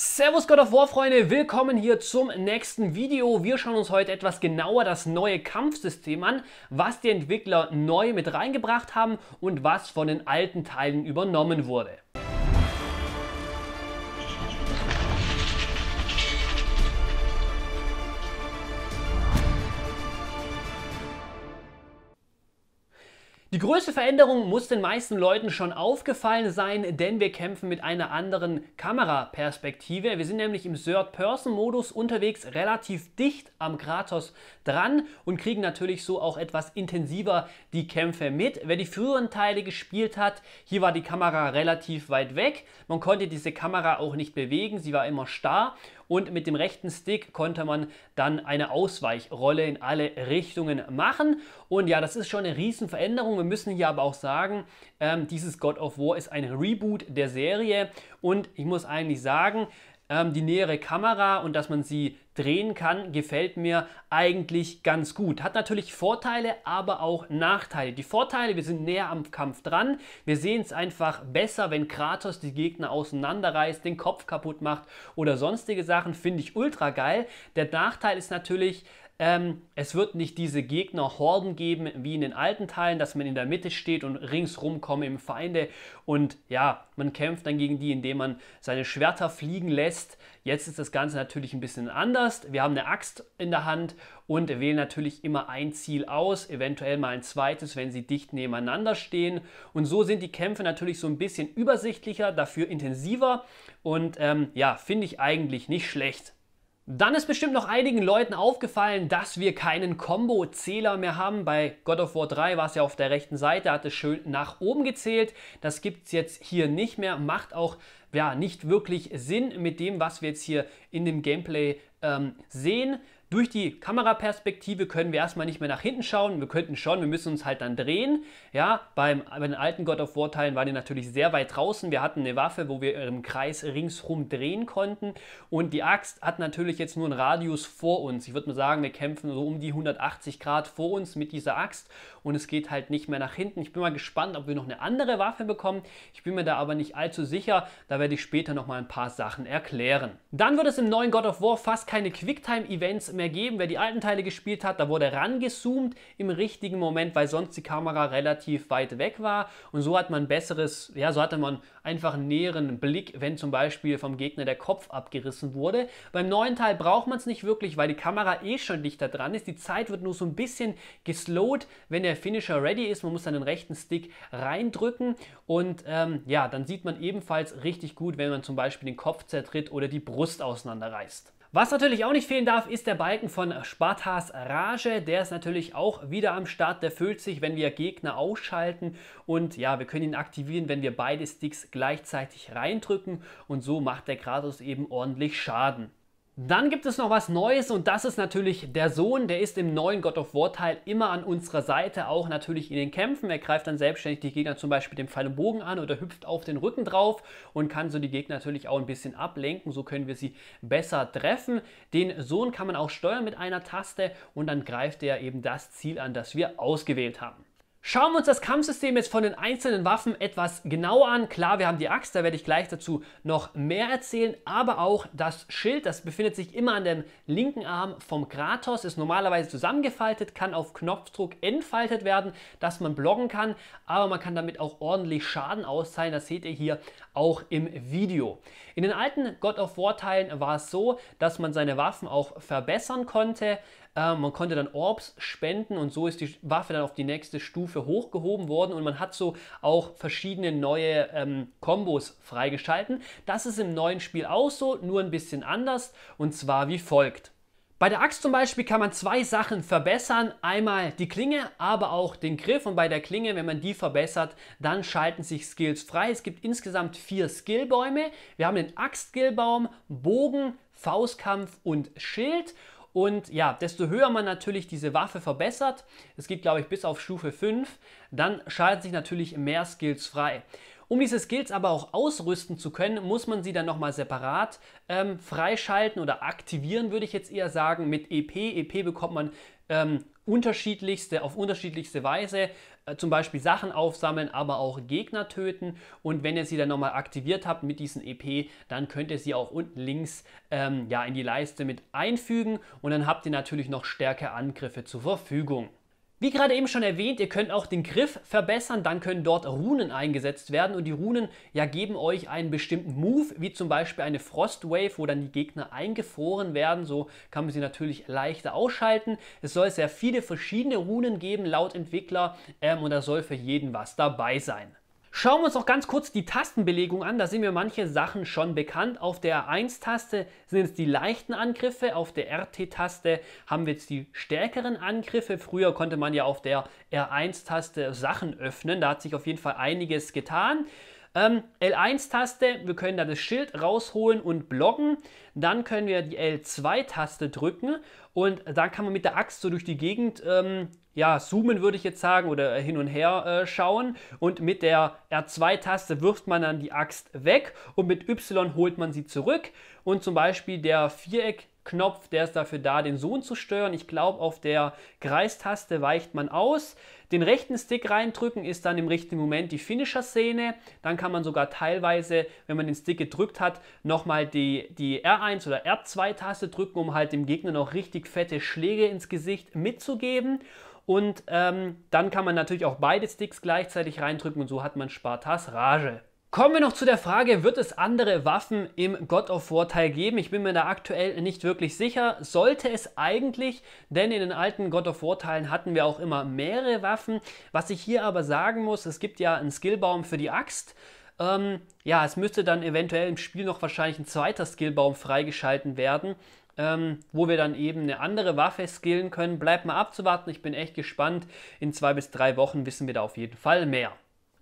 Servus God of War Freunde, willkommen hier zum nächsten Video. Wir schauen uns heute etwas genauer das neue Kampfsystem an, was die Entwickler neu mit reingebracht haben und was von den alten Teilen übernommen wurde. Die größte Veränderung muss den meisten Leuten schon aufgefallen sein, denn wir kämpfen mit einer anderen Kameraperspektive. Wir sind nämlich im Third-Person-Modus unterwegs, relativ dicht am Kratos dran und kriegen natürlich so auch etwas intensiver die Kämpfe mit. Wer die früheren Teile gespielt hat, hier war die Kamera relativ weit weg. Man konnte diese Kamera auch nicht bewegen, sie war immer starr und mit dem rechten Stick konnte man dann eine Ausweichrolle in alle Richtungen machen. Und ja, das ist schon eine Riesenveränderung. Wir müssen hier aber auch sagen, ähm, dieses God of War ist ein Reboot der Serie und ich muss eigentlich sagen, ähm, die nähere Kamera und dass man sie drehen kann, gefällt mir eigentlich ganz gut. Hat natürlich Vorteile, aber auch Nachteile. Die Vorteile, wir sind näher am Kampf dran. Wir sehen es einfach besser, wenn Kratos die Gegner auseinanderreißt, den Kopf kaputt macht oder sonstige Sachen. Finde ich ultra geil. Der Nachteil ist natürlich, ähm, es wird nicht diese Gegnerhorden geben wie in den alten Teilen, dass man in der Mitte steht und ringsrum kommen eben Feinde und ja, man kämpft dann gegen die, indem man seine Schwerter fliegen lässt. Jetzt ist das Ganze natürlich ein bisschen anders. Wir haben eine Axt in der Hand und wählen natürlich immer ein Ziel aus, eventuell mal ein zweites, wenn sie dicht nebeneinander stehen. Und so sind die Kämpfe natürlich so ein bisschen übersichtlicher, dafür intensiver und ähm, ja, finde ich eigentlich nicht schlecht. Dann ist bestimmt noch einigen Leuten aufgefallen, dass wir keinen Combo-Zähler mehr haben. Bei God of War 3 war es ja auf der rechten Seite, hat es schön nach oben gezählt. Das gibt es jetzt hier nicht mehr. Macht auch ja, nicht wirklich Sinn mit dem, was wir jetzt hier in dem Gameplay ähm, sehen. Durch die Kameraperspektive können wir erstmal nicht mehr nach hinten schauen. Wir könnten schon, wir müssen uns halt dann drehen. Ja, beim, bei den alten God of War Teilen waren die natürlich sehr weit draußen. Wir hatten eine Waffe, wo wir im Kreis ringsrum drehen konnten. Und die Axt hat natürlich jetzt nur einen Radius vor uns. Ich würde mal sagen, wir kämpfen so um die 180 Grad vor uns mit dieser Axt. Und es geht halt nicht mehr nach hinten. Ich bin mal gespannt, ob wir noch eine andere Waffe bekommen. Ich bin mir da aber nicht allzu sicher. Da werde ich später nochmal ein paar Sachen erklären. Dann wird es im neuen God of War fast keine Quicktime-Events mehr mehr geben. Wer die alten Teile gespielt hat, da wurde rangezoomt im richtigen Moment, weil sonst die Kamera relativ weit weg war. Und so hat man besseres, ja, so hatte man einfach einen näheren Blick, wenn zum Beispiel vom Gegner der Kopf abgerissen wurde. Beim neuen Teil braucht man es nicht wirklich, weil die Kamera eh schon dichter dran ist. Die Zeit wird nur so ein bisschen geslowt, wenn der Finisher ready ist. Man muss dann den rechten Stick reindrücken und ähm, ja, dann sieht man ebenfalls richtig gut, wenn man zum Beispiel den Kopf zertritt oder die Brust auseinanderreißt. Was natürlich auch nicht fehlen darf, ist der Balken von Spartas Rage. Der ist natürlich auch wieder am Start. Der füllt sich, wenn wir Gegner ausschalten. Und ja, wir können ihn aktivieren, wenn wir beide Sticks gleichzeitig reindrücken. Und so macht der Kratos eben ordentlich Schaden. Dann gibt es noch was Neues und das ist natürlich der Sohn. Der ist im neuen God of War Teil immer an unserer Seite, auch natürlich in den Kämpfen. Er greift dann selbstständig die Gegner zum Beispiel dem Pfeil und Bogen an oder hüpft auf den Rücken drauf und kann so die Gegner natürlich auch ein bisschen ablenken. So können wir sie besser treffen. Den Sohn kann man auch steuern mit einer Taste und dann greift er eben das Ziel an, das wir ausgewählt haben. Schauen wir uns das Kampfsystem jetzt von den einzelnen Waffen etwas genauer an. Klar, wir haben die Axt, da werde ich gleich dazu noch mehr erzählen, aber auch das Schild, das befindet sich immer an dem linken Arm vom Kratos, ist normalerweise zusammengefaltet, kann auf Knopfdruck entfaltet werden, dass man blocken kann, aber man kann damit auch ordentlich Schaden auszahlen, das seht ihr hier auch im Video. In den alten God of War Teilen war es so, dass man seine Waffen auch verbessern konnte, ähm, man konnte dann Orbs spenden und so ist die Waffe dann auf die nächste Stufe hochgehoben worden und man hat so auch verschiedene neue ähm, Kombos freigeschalten. Das ist im neuen Spiel auch so, nur ein bisschen anders und zwar wie folgt. Bei der Axt zum Beispiel kann man zwei Sachen verbessern. Einmal die Klinge, aber auch den Griff. Und bei der Klinge, wenn man die verbessert, dann schalten sich Skills frei. Es gibt insgesamt vier Skillbäume. Wir haben den Axt-Skillbaum, Bogen, Faustkampf und Schild. Und ja, desto höher man natürlich diese Waffe verbessert, es geht glaube ich bis auf Stufe 5, dann schalten sich natürlich mehr Skills frei. Um diese Skills aber auch ausrüsten zu können, muss man sie dann nochmal separat ähm, freischalten oder aktivieren, würde ich jetzt eher sagen, mit EP. EP bekommt man ähm, unterschiedlichste, auf unterschiedlichste Weise, äh, zum Beispiel Sachen aufsammeln, aber auch Gegner töten. Und wenn ihr sie dann nochmal aktiviert habt mit diesem EP, dann könnt ihr sie auch unten links ähm, ja, in die Leiste mit einfügen und dann habt ihr natürlich noch stärkere Angriffe zur Verfügung. Wie gerade eben schon erwähnt, ihr könnt auch den Griff verbessern, dann können dort Runen eingesetzt werden und die Runen ja geben euch einen bestimmten Move, wie zum Beispiel eine Frostwave, wo dann die Gegner eingefroren werden, so kann man sie natürlich leichter ausschalten. Es soll sehr viele verschiedene Runen geben laut Entwickler ähm, und da soll für jeden was dabei sein. Schauen wir uns noch ganz kurz die Tastenbelegung an. Da sind mir manche Sachen schon bekannt. Auf der r 1-Taste sind es die leichten Angriffe, auf der RT-Taste haben wir jetzt die stärkeren Angriffe. Früher konnte man ja auf der R1-Taste Sachen öffnen. Da hat sich auf jeden Fall einiges getan. Ähm, L1-Taste, wir können da das Schild rausholen und blocken. Dann können wir die L2-Taste drücken und dann kann man mit der Axt so durch die Gegend ähm, ja, zoomen würde ich jetzt sagen oder äh, hin und her äh, schauen. Und mit der R2-Taste wirft man dann die Axt weg und mit Y holt man sie zurück. Und zum Beispiel der Viereckknopf, der ist dafür da, den Sohn zu steuern. Ich glaube, auf der Kreistaste weicht man aus. Den rechten Stick reindrücken ist dann im richtigen Moment die Finisher-Szene. Dann kann man sogar teilweise, wenn man den Stick gedrückt hat, nochmal die, die R1 oder R2-Taste drücken, um halt dem Gegner noch richtig fette Schläge ins Gesicht mitzugeben. Und ähm, dann kann man natürlich auch beide Sticks gleichzeitig reindrücken und so hat man Spartas Rage. Kommen wir noch zu der Frage, wird es andere Waffen im God of War Teil geben? Ich bin mir da aktuell nicht wirklich sicher. Sollte es eigentlich, denn in den alten God of War Teilen hatten wir auch immer mehrere Waffen. Was ich hier aber sagen muss, es gibt ja einen Skillbaum für die Axt. Ähm, ja, es müsste dann eventuell im Spiel noch wahrscheinlich ein zweiter Skillbaum freigeschalten werden ähm, wo wir dann eben eine andere Waffe skillen können. Bleibt mal abzuwarten, ich bin echt gespannt. In zwei bis drei Wochen wissen wir da auf jeden Fall mehr.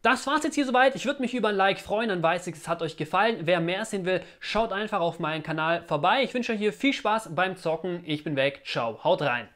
Das war's jetzt hier soweit. Ich würde mich über ein Like freuen, dann weiß ich, es hat euch gefallen. Wer mehr sehen will, schaut einfach auf meinen Kanal vorbei. Ich wünsche euch hier viel Spaß beim Zocken. Ich bin weg. Ciao, haut rein.